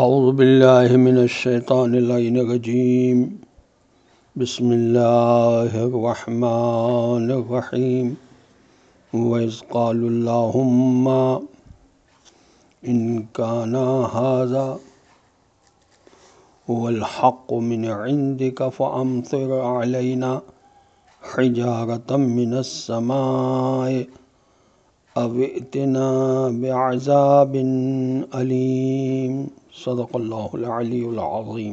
अज़बिल्लिमिनशैतरजीम बसमीम वज़क़ाल्लाम इनकाना हाजा वलहक़ मिन इंद फ़मतर अलना हजारतम मिनसमाए अवतना बेआज़ाबिन अलीम सदक़ल्लाज़ीम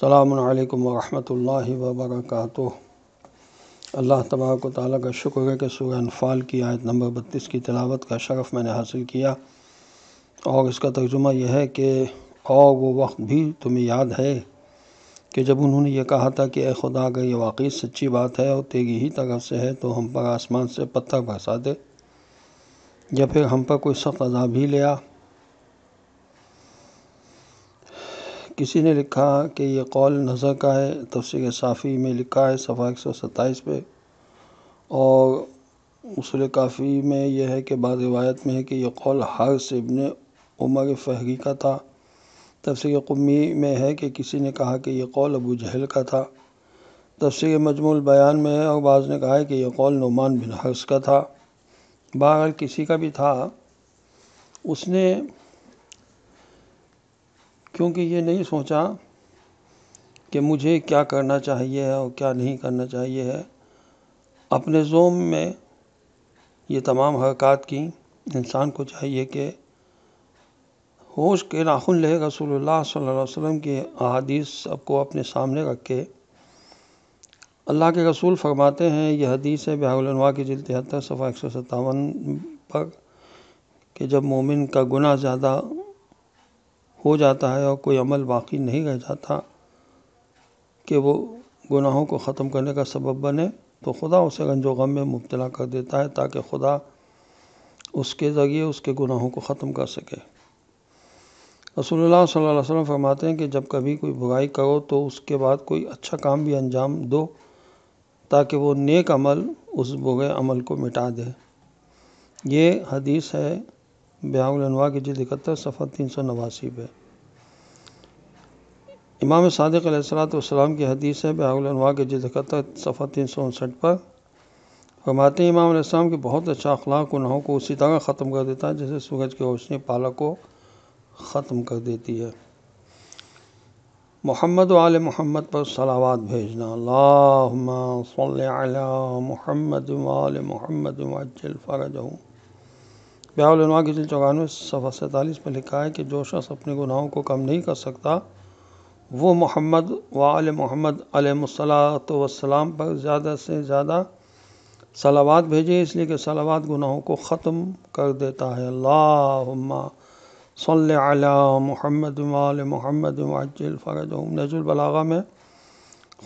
सलामकुम वरहमल वबरक अल्लाह तबारक ताली का शुक्र है कि सूर्य अनफाल की आयत नंबर बत्तीस की तलावत का शरफ़ मैंने हासिल किया और इसका तर्जुमा यह है कि और वो वक्त भी तुम्हें याद है कि जब उन्होंने ये कहा था कि ए खुदा अगर ये वाकई सच्ची बात है और तेरी ही तरफ से है तो हम पर आसमान से पत्थर बरसा दे या फिर हम पर कोई सख्त अज़ाब ही ले किसी ने लिखा कि यह कौल नज़र का है तफसर साफ़ी में लिखा है सफ़ा एक सौ सत्ताईस पर और उसल काफ़ी में यह है कि बाद रिवायत में है कि यह कौल हर्ष इबन उमर फहरी का था तफसर कमी में है कि किसी ने कहा कि यह कौल अबू जहल का था तफसर मजमूल बयान में है और बाज़ ने कहा है कि यह कौल नुमान बिन हर्ष का था बाहर किसी का भी था उसने क्योंकि ये नहीं सोचा कि मुझे क्या करना चाहिए है और क्या नहीं करना चाहिए है अपने जोम में ये तमाम हरकत की इंसान को चाहिए कि होश के नाखुन लहे रसोल्ला सल्लल्लाहु वसल्लम के अहादीस सबको अपने सामने रख के अल्लाह के रसूल फरमाते हैं यह हदीस है बिहाउलवा की जिल तिहत्तर सफ़ा एक सौ सत्तावन पर कि जब मोमिन का गुनाह ज़्यादा हो जाता है और कोई अमल बाकी नहीं रह जाता कि वो गुनाहों को ख़त्म करने का सबब बने तो खुदा उसे गंजो गम में मुबतला कर देता है ताकि खुदा उसके ज़रिए उसके गुनाहों को ख़त्म कर सके रसोल्ला सल्लल्लाहु फरमाते हैं कि जब कभी कोई बुराई करो तो उसके बाद कोई अच्छा काम भी अंजाम दो ताकि वो नेक अमल उस बुरे अमल को मिटा दे ये हदीस है ब्याहनवा की जिद इकहत्तर सफ़र तीन सौ नवासी पे इमाम सदक़लाम की हदीस है ब्याहनवा की जिद इकहत्तर सफ़र तीन सौ उनसठ पर फरमाते इमाम इस्लाम के बहुत अच्छा अखलाक गुनाहों को उसी तरह ख़त्म कर देता है जैसे सूरज की रोशनी पालक को ख़त्म कर देती है मोहम्मद वाल मोहम्मद पर सलावाद भेजना अल्लाह मोहम्मद वाल मोहम्मद वजल फ़रज हूँ ब्यालमा की चौगानवे सफ़ा सैतालीस पर लिखा है कि जो शख्स अपने गुनाहों को कम नहीं कर सकता वो मोहम्मद वाल मोहम्मद अलमसलाम पर ज़्यादा से ज़्यादा सलावाद भेजे इसलिए कि सलावाद गुनाहों को ख़त्म कर देता है अल्लाह सल अला मोहम्मद वाल मोहम्मद वाजल फ़रज नजुलबलागा में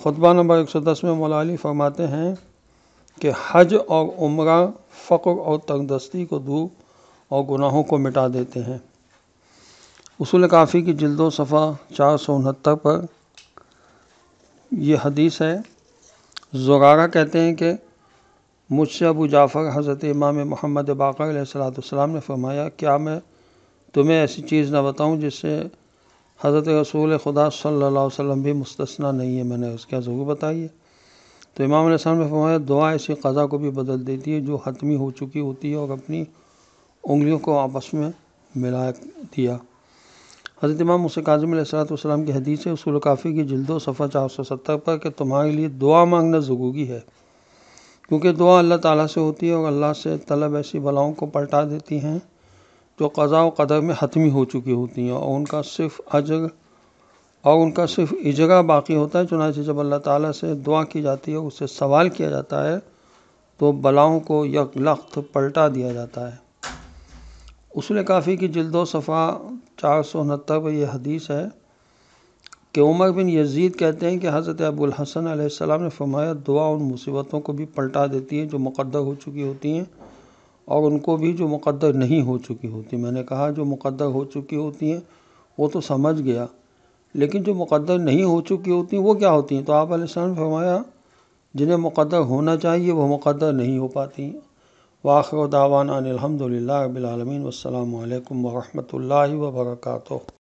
ख़ुतबा नंबर एक सौ दस में मौलाली फरमाते हैं कि हज और उम्र फ़क्र और तंगदस्ती को दूर और गुनाहों को मिटा देते हैं उसूल काफ़ी की जल्दो सफ़ा चार सौ उनहत्तर पर यह हदीस है जोगारा कहते हैं कि मुझसे अबू जाफ़र हज़रत इमाम मोहम्मद बाकर सलाम ने फरमाया क्या मैं तुम्हें ऐसी चीज़ ना बताऊँ जिससे हज़रत रसूल खुदा सल्ला वसम भी मुस्तना नहीं है मैंने उसके यहाँ ज़रूर बताई है तो इमाम ने फरमाया दुआ ऐसी क़़ा को भी बदल देती है जो हतमी हो चुकी होती है और अपनी उंगलियों को आपस में मिला दिया हज़रत इमाम मुसे काजम सलाम की हदीस है उसूल काफ़ी की जल्दो सफ़ा चार सौ सत्तर पर कि तुम्हारे लिए दुआ मांगना ज़रूरी है क्योंकि दुआ अल्लाह ताली से होती है और अल्लाह से तलब ऐसी बलाओं को पलटा देती हैं तो क़ज़ा व क़दर में हतमी हो चुकी होती हैं और उनका सिर्फ अजर और उनका सिर्फ इजगा बाकी होता है चुनाचे जब अल्लाह ताला से दुआ की जाती है उससे सवाल किया जाता है तो बलाओं को यक लख्त पलटा दिया जाता है उसने काफ़ी की जल्दो सफ़ा चार सौ उनहत्तर पर यह हदीस है कि उमर बिन यजीद कहते हैं कि हज़रत अबुल हसन आसमाम ने फरमाया दुआ उन मुसीबतों को भी पलटा देती है जो मुकदर हो चुकी होती हैं और उनको भी जो मुक़द्दर नहीं हो चुकी होती मैंने कहा जो मुक़द्दर हो चुकी होती हैं वो तो समझ गया लेकिन जो मुक़द्दर नहीं हो चुकी होती हैं वो क्या होती हैं तो आप ने फरमाया जिन्हें मुक़द्दर होना चाहिए वह मुक़द्दर नहीं हो पाती हैं वाखर दावाना अनिलहमदिल्ला रबालमीन वालकम वरहमल वर्का